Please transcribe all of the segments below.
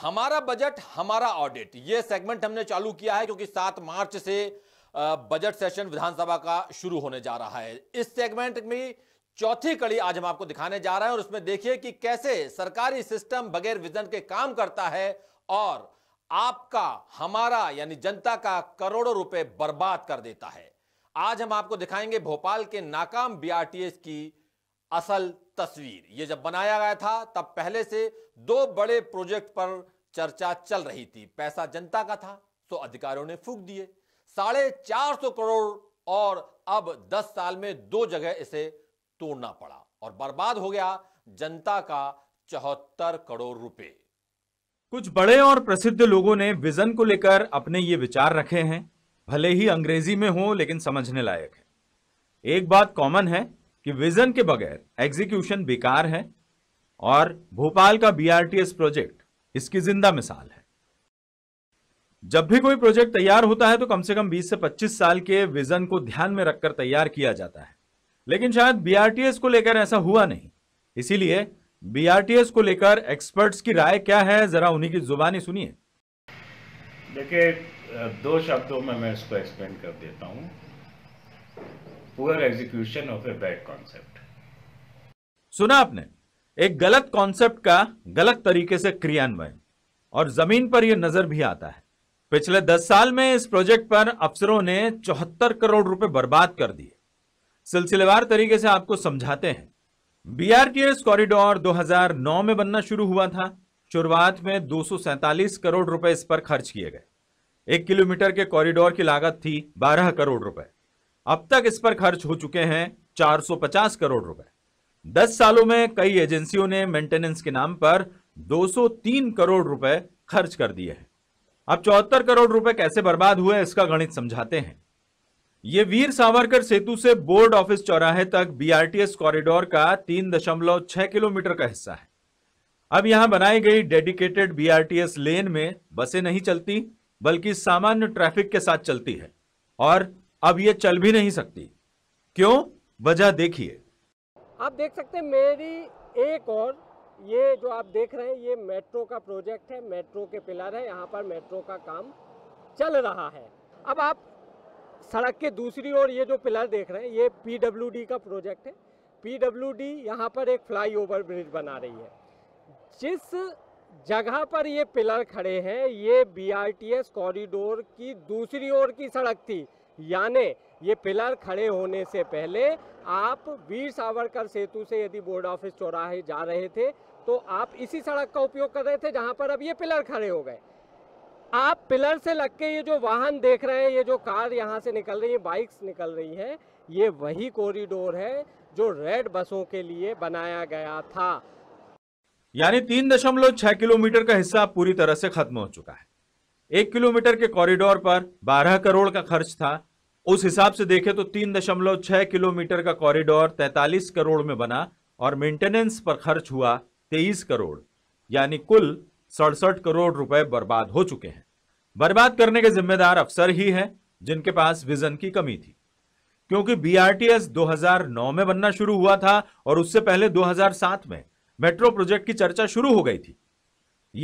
हमारा बजट हमारा ऑडिट ये सेगमेंट हमने चालू किया है क्योंकि सात मार्च से बजट सेशन विधानसभा का शुरू होने जा रहा है इस सेगमेंट में चौथी कड़ी आज हम आपको दिखाने जा रहे हैं और उसमें देखिए कि कैसे सरकारी सिस्टम बगैर विजन के काम करता है और आपका हमारा यानी जनता का करोड़ों रुपए बर्बाद कर देता है आज हम आपको दिखाएंगे भोपाल के नाकाम बी की असल तस्वीर ये जब बनाया गया था तब पहले से दो बड़े प्रोजेक्ट पर चर्चा चल रही थी पैसा जनता का था तो अधिकारियों ने फूक दिए साढ़े चार सौ करोड़ और अब दस साल में दो जगह इसे तोड़ना पड़ा और बर्बाद हो गया जनता का चौहत्तर करोड़ रुपए कुछ बड़े और प्रसिद्ध लोगों ने विजन को लेकर अपने ये विचार रखे हैं भले ही अंग्रेजी में हो लेकिन समझने लायक है एक बात कॉमन है कि विजन के बगैर एग्जीक्यूशन बेकार है और भोपाल का बीआरटीएस प्रोजेक्ट इसकी जिंदा मिसाल है जब भी कोई प्रोजेक्ट तैयार होता है तो कम से कम 20 से 25 साल के विजन को ध्यान में रखकर तैयार किया जाता है लेकिन शायद बीआरटीएस को लेकर ऐसा हुआ नहीं इसीलिए बीआरटीएस को लेकर एक्सपर्ट्स की राय क्या है जरा उन्हीं की जुबानी सुनिए देखिए दो शब्दों में मैं इसको एक्सप्लेन कर देता हूँ poor execution of a bad concept सुना आपने एक गलत कॉन्सेप्ट का गलत तरीके से क्रियान्वयन और जमीन पर यह नजर भी आता है पिछले दस साल में इस प्रोजेक्ट पर अफसरों ने चौहत्तर करोड़ रुपए बर्बाद कर दिए सिलसिलेवार तरीके से आपको समझाते हैं बीआरटीएस कॉरिडोर 2009 में बनना शुरू हुआ था शुरुआत में दो करोड़ रुपए इस पर खर्च किए गए एक किलोमीटर के कॉरिडोर की लागत थी 12 करोड़ रुपए अब तक इस पर खर्च हो चुके हैं 450 करोड़ रुपए 10 सालों में कई एजेंसियों ने मेंटेनेंस के नाम पर 203 करोड़ रुपए खर्च कर दिए हैं अब चौहत्तर करोड़ रुपए कैसे बर्बाद हुए इसका गणित समझाते हैं ये वीर सावरकर सेतु से बोर्ड ऑफिस चौराहे तक बीआरटीएस कॉरिडोर का 3.6 किलोमीटर का हिस्सा है अब यहां बनाई गई डेडिकेटेड बीआरटीएस लेन में बसें नहीं चलती बल्कि सामान्य ट्रैफिक के साथ चलती है और अब ये चल भी नहीं सकती क्यों वजह देखिए आप देख सकते हैं मेरी एक और ये जो आप देख रहे हैं ये मेट्रो का प्रोजेक्ट है मेट्रो के पिलर है यहाँ पर मेट्रो का काम चल रहा है अब आप सड़क के दूसरी ओर ये जो पिलर देख रहे हैं ये पीडब्ल्यूडी का प्रोजेक्ट है पीडब्ल्यूडी यहाँ पर एक फ्लाईओवर ब्रिज बना रही है जिस जगह पर ये पिलर खड़े हैं ये बीआरटीएस कॉरिडोर की दूसरी ओर की सड़क थी यानी ये पिलर खड़े होने से पहले आप वीर सावरकर सेतु से यदि बोर्ड ऑफिस चौराहे जा रहे थे तो आप इसी सड़क का उपयोग कर रहे थे जहां पर अब ये पिलर खड़े हो गए आप पिलर से लग के ये जो वाहन देख रहे हैं ये जो कार यहाँ से निकल रही है बाइक्स निकल रही हैं ये वही कॉरिडोर है जो रेड बसों के लिए बनाया गया था यानी तीन दशमलव छह किलोमीटर का हिस्सा पूरी तरह से खत्म हो चुका है एक किलोमीटर के कॉरिडोर पर बारह करोड़ का खर्च था उस हिसाब से देखें तो 3.6 किलोमीटर का कॉरिडोर 43 करोड़ में बना और मेंटेनेंस पर खर्च हुआ 23 करोड़ यानी कुल सड़सठ करोड़ रुपए बर्बाद हो चुके हैं बर्बाद करने के जिम्मेदार अफसर ही हैं जिनके पास विजन की कमी थी क्योंकि बीआरटीएस 2009 में बनना शुरू हुआ था और उससे पहले 2007 में मेट्रो प्रोजेक्ट की चर्चा शुरू हो गई थी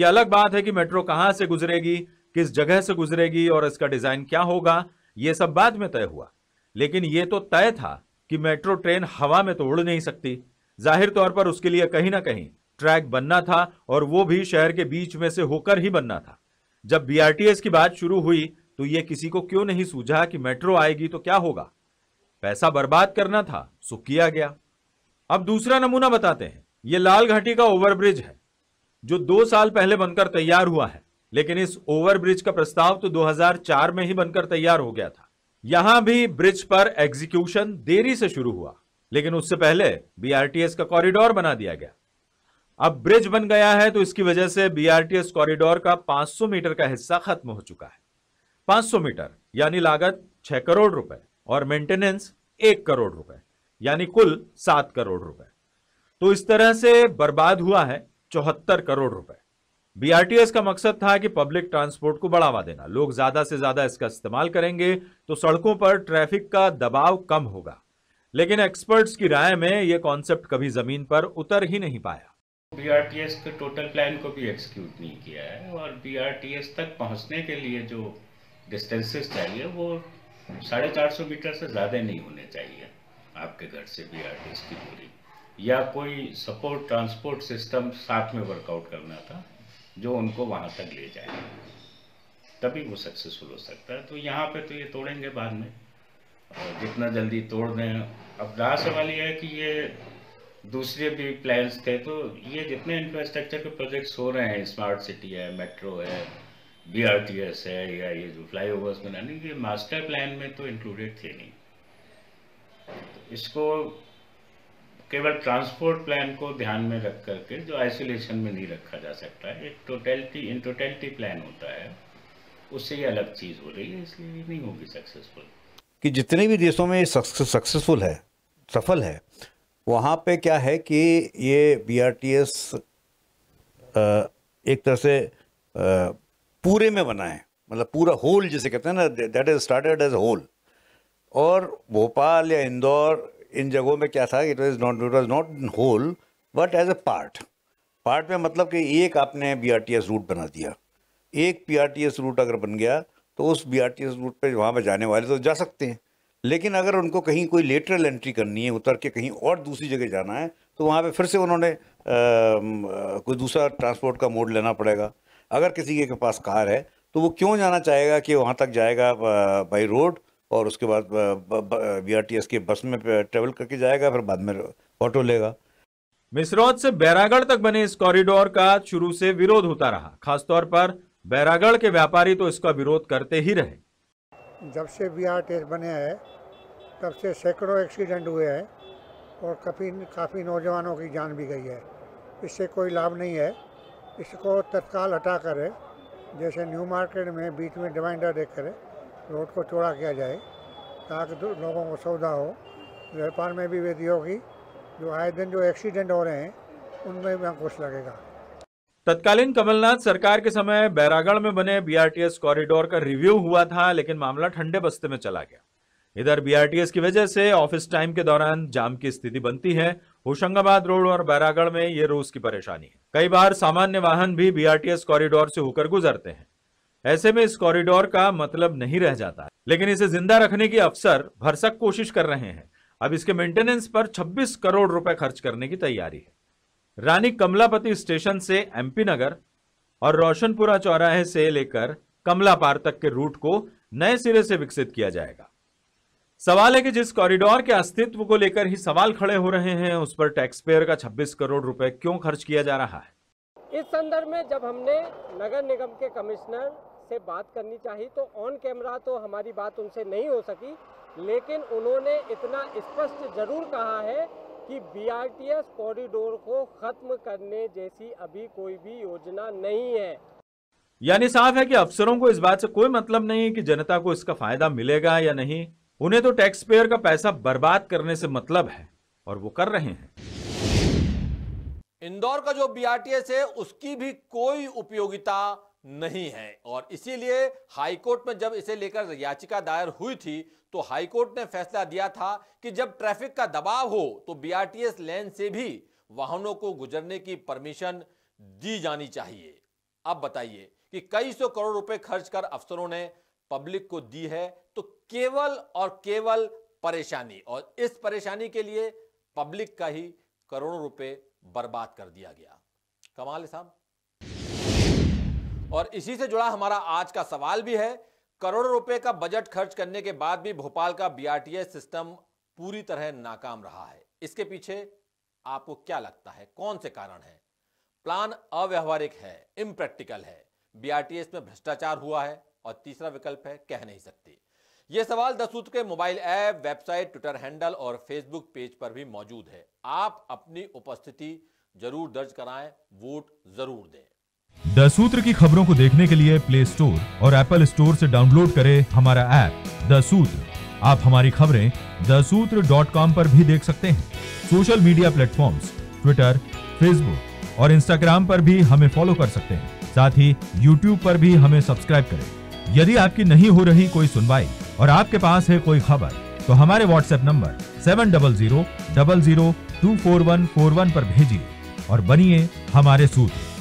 यह अलग बात है कि मेट्रो कहां से गुजरेगी किस जगह से गुजरेगी और इसका डिजाइन क्या होगा ये सब बाद में तय हुआ लेकिन ये तो तय था कि मेट्रो ट्रेन हवा में तो उड़ नहीं सकती जाहिर तौर पर उसके लिए कहीं ना कहीं ट्रैक बनना था और वो भी शहर के बीच में से होकर ही बनना था जब बी की बात शुरू हुई तो ये किसी को क्यों नहीं सूझा कि मेट्रो आएगी तो क्या होगा पैसा बर्बाद करना था सो किया गया अब दूसरा नमूना बताते हैं ये लाल घाटी का ओवरब्रिज है जो दो साल पहले बनकर तैयार हुआ है लेकिन इस ओवरब्रिज का प्रस्ताव तो 2004 में ही बनकर तैयार हो गया था यहां भी ब्रिज पर एग्जीक्यूशन देरी से शुरू हुआ लेकिन उससे पहले बीआरटीएस का कॉरिडोर बना दिया गया अब ब्रिज बन गया है तो इसकी वजह से बीआरटीएस कॉरिडोर का 500 मीटर का हिस्सा खत्म हो चुका है 500 मीटर यानी लागत 6 करोड़ रुपए और मेंटेनेंस 1 करोड़ रुपए यानी कुल 7 करोड़ रुपए तो इस तरह से बर्बाद हुआ है चौहत्तर करोड़ रुपए बीआरटीएस का मकसद था कि पब्लिक ट्रांसपोर्ट को बढ़ावा देना लोग ज्यादा से ज्यादा इसका इस्तेमाल करेंगे तो सड़कों पर ट्रैफिक का दबाव कम होगा लेकिन एक्सपर्ट्स की राय में यह कॉन्सेप्ट कभी जमीन पर उतर ही नहीं पाया बीआरटीएस के टोटल प्लान को भी एक्सिक्यूट नहीं किया है और बीआरटीएस तक पहुंचने के लिए जो डिस्टेंसेस चाहिए वो साढ़े चार सौ मीटर से ज़्यादा नहीं होने चाहिए आपके घर से बीआरटीएस की दूरी या कोई सपोर्ट ट्रांसपोर्ट सिस्टम साथ में वर्कआउट करना था जो उनको वहाँ तक ले जाए तभी वो सक्सेसफुल हो सकता है तो यहाँ पे तो ये तोड़ेंगे बाद में और जितना जल्दी तोड़ दें अब रहा सवाल यह है कि ये दूसरे भी प्लान्स थे तो ये जितने इंफ्रास्ट्रक्चर के प्रोजेक्ट्स हो रहे हैं स्मार्ट सिटी है मेट्रो है बी आर टी एस है या ये जो फ्लाई ओवर्स बनाने ये मास्टर प्लान में तो इंक्लूडेड थे नहीं तो इसको केवल ट्रांसपोर्ट प्लान को ध्यान में रख करके जो आइसोलेशन में नहीं रखा जा सकता है एक टोटलिटी इन टोटलिटी प्लान होता है उससे ये अलग चीज़ हो रही है इसलिए ये नहीं होगी सक्सेसफुल कि जितने भी देशों में सक्सेसफुल है सफल है वहाँ पे क्या है कि ये बी एक तरह से पूरे में बना है मतलब पूरा होल जिसे कहते हैं ना that is started as whole और भोपाल या इंदौर इन जगहों में क्या था it was not it was not in whole but as a part part में मतलब कि एक आपने बी रूट बना दिया एक पी रूट अगर बन गया तो उस बी रूट पर वहाँ पर जाने वाले तो जा सकते हैं लेकिन अगर उनको कहीं कोई लेटरल एंट्री करनी है उतर के कहीं और दूसरी जगह जाना है तो वहाँ पे फिर से उन्होंने कोई दूसरा ट्रांसपोर्ट का मोड लेना पड़ेगा अगर किसी के पास कार है तो वो क्यों जाना चाहेगा कि वहाँ तक जाएगा बाई रोड और उसके बाद वी के बस में ट्रेवल करके जाएगा फिर बाद में ऑटो लेगा मिसरौद से बैरागढ़ तक बने इस कॉरिडोर का शुरू से विरोध होता रहा खासतौर पर बैरागढ़ के व्यापारी तो इसका विरोध करते ही रहे जब से बी बने हैं तब से सैकड़ों एक्सीडेंट हुए हैं और काफ़ी काफ़ी नौजवानों की जान भी गई है इससे कोई लाभ नहीं है इसको तत्काल हटा कर जैसे न्यू मार्केट में बीच में डिवाइंडर देख कर रोड को चौड़ा किया जाए ताकि लोगों को सुविधा हो व्यापार में भी वृद्धि होगी जो आए दिन जो एक्सीडेंट हो रहे हैं उनमें भी अंकुश लगेगा तत्कालीन कमलनाथ सरकार के समय बैरागढ़ में बने बीआरटीएस कॉरिडोर का रिव्यू हुआ था लेकिन मामला ठंडे बस्ते में चला गया इधर बीआरटीएस की वजह से ऑफिस टाइम के दौरान जाम की स्थिति बनती है होशंगाबाद रोड और बैरागढ़ में ये रोज की परेशानी है कई बार सामान्य वाहन भी बीआरटीएस कॉरिडोर से होकर गुजरते हैं ऐसे में इस कॉरिडोर का मतलब नहीं रह जाता लेकिन इसे जिंदा रखने की अफसर भरसक कोशिश कर रहे हैं अब इसके मेंटेनेंस पर 26 करोड़ रुपए खर्च करने की तैयारी है रानी कमलापति स्टेशन से एमपी नगर और रोशनपुरा चौराहे से लेकर कमला पार तक के रूट को नए सिरे से विकसित किया जाएगा सवाल है कि जिस कॉरिडोर के अस्तित्व को लेकर ही सवाल खड़े हो रहे हैं उस पर टैक्स पेयर का 26 करोड़ रुपए क्यों खर्च किया जा रहा है इस संदर्भ में जब हमने नगर निगम के कमिश्नर से बात करनी चाहिए तो ऑन कैमरा तो हमारी बात उनसे नहीं हो सकी लेकिन उन्होंने इतना स्पष्ट जरूर कहा है कि बीआरटीएस कॉरिडोर को खत्म करने जैसी अभी कोई भी योजना नहीं है यानी साफ है कि अफसरों को इस बात से कोई मतलब नहीं है कि जनता को इसका फायदा मिलेगा या नहीं उन्हें तो टैक्स पेयर का पैसा बर्बाद करने से मतलब है और वो कर रहे हैं इंदौर का जो बीआरटीएस है उसकी भी कोई उपयोगिता नहीं है और इसीलिए हाईकोर्ट में जब इसे लेकर याचिका दायर हुई थी तो हाईकोर्ट ने फैसला दिया था कि जब ट्रैफिक का दबाव हो तो बीआरटीएस लेन से भी वाहनों को गुजरने की परमिशन दी जानी चाहिए अब बताइए कि कई सौ करोड़ रुपए खर्च कर अफसरों ने पब्लिक को दी है तो केवल और केवल परेशानी और इस परेशानी के लिए पब्लिक का ही करोड़ों रुपए बर्बाद कर दिया गया कमाल साहब और इसी से जुड़ा हमारा आज का सवाल भी है करोड़ों रुपए का बजट खर्च करने के बाद भी भोपाल का बीआरटीएस सिस्टम पूरी तरह नाकाम रहा है इसके पीछे आपको क्या लगता है कौन से कारण है प्लान अव्यवहारिक है इम्प्रैक्टिकल है बी में भ्रष्टाचार हुआ है और तीसरा विकल्प है कह नहीं सकती ये सवाल दस सूत्र के mobile app website Twitter handle और फेसबुक पेज पर भी मौजूद है आप अपनी उपस्थिति जरूर दर्ज कराएं वोट जरूर दें द सूत्र की खबरों को देखने के लिए प्ले स्टोर और एप्पल स्टोर से डाउनलोड करें हमारा ऐप द सूत्र आप हमारी खबरें द सूत्र डॉट कॉम पर भी देख सकते हैं social media platform Twitter Facebook और इंस्टाग्राम पर भी हमें फॉलो कर सकते हैं साथ ही यूट्यूब पर भी हमें सब्सक्राइब करें यदि आपकी नहीं हो रही कोई सुनवाई और आपके पास है कोई खबर तो हमारे WhatsApp number seven double zero double zero two four one four one पर भेजिए और बनिए हमारे सूत्र